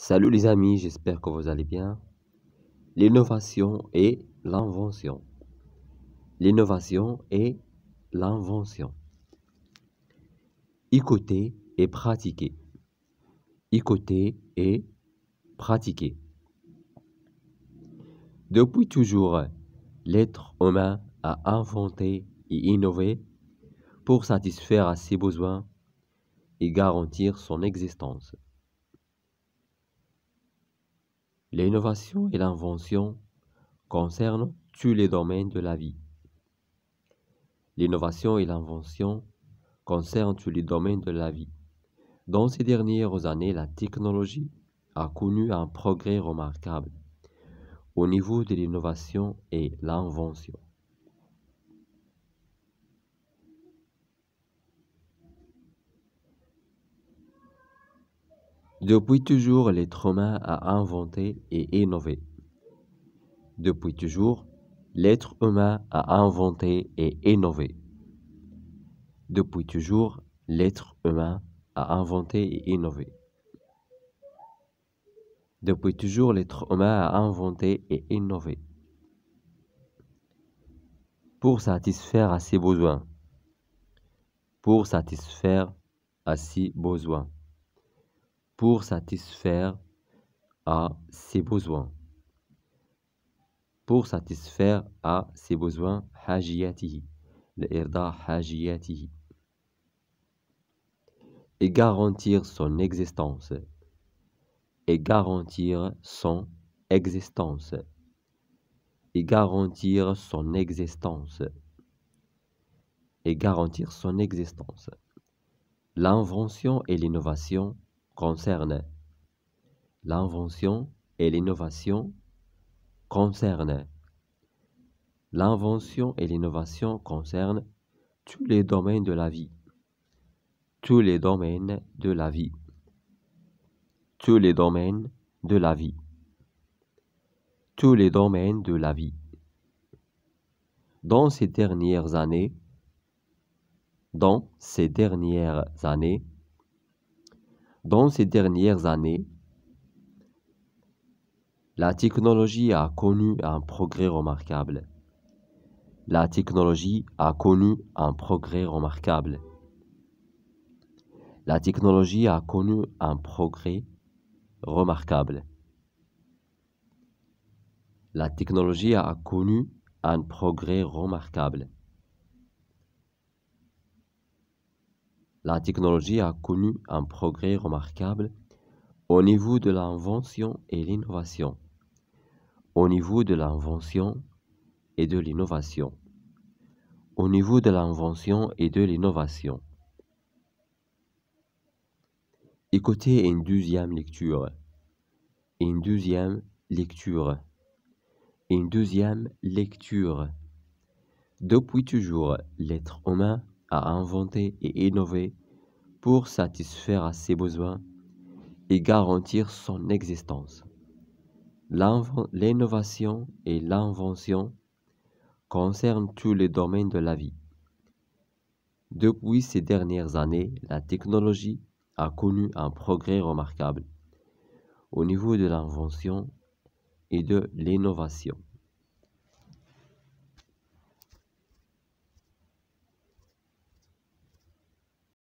Salut les amis, j'espère que vous allez bien. L'innovation et l'invention. L'innovation et l'invention. Écouter et pratiquer. Écouter et pratiquer. Depuis toujours, l'être humain a inventé et innové pour satisfaire à ses besoins et garantir son existence. L'innovation et l'invention concernent tous les domaines de la vie. L'innovation et l'invention concernent tous les domaines de la vie. Dans ces dernières années, la technologie a connu un progrès remarquable au niveau de l'innovation et l'invention. Depuis toujours, l'être humain a inventé et innové. Depuis toujours, l'être humain a inventé et innové. Depuis toujours, l'être humain a inventé et innové. Depuis toujours, l'être humain a inventé et innové pour satisfaire à ses besoins. Pour satisfaire à ses besoins pour satisfaire à ses besoins. Pour satisfaire à ses besoins, hajiyatihi, l'irda hajiyatihi, et garantir son existence, et garantir son existence, et garantir son existence, et garantir son existence. L'invention et l'innovation concerne l'invention et l'innovation concerne l'invention et l'innovation concernent tous les domaines de la vie tous les domaines de la vie tous les domaines de la vie tous les domaines de la vie dans ces dernières années dans ces dernières années dans ces dernières années, la technologie a connu un progrès remarquable. La technologie a connu un progrès remarquable. La technologie a connu un progrès remarquable. La technologie a connu un progrès remarquable. La technologie a connu un progrès remarquable au niveau de l'invention et l'innovation. Au niveau de l'invention et de l'innovation. Au niveau de l'invention et de l'innovation. Écoutez une deuxième lecture. Une deuxième lecture. Une deuxième lecture. Depuis toujours, l'être humain à inventer et innover pour satisfaire à ses besoins et garantir son existence. L'innovation et l'invention concernent tous les domaines de la vie. Depuis ces dernières années, la technologie a connu un progrès remarquable au niveau de l'invention et de l'innovation.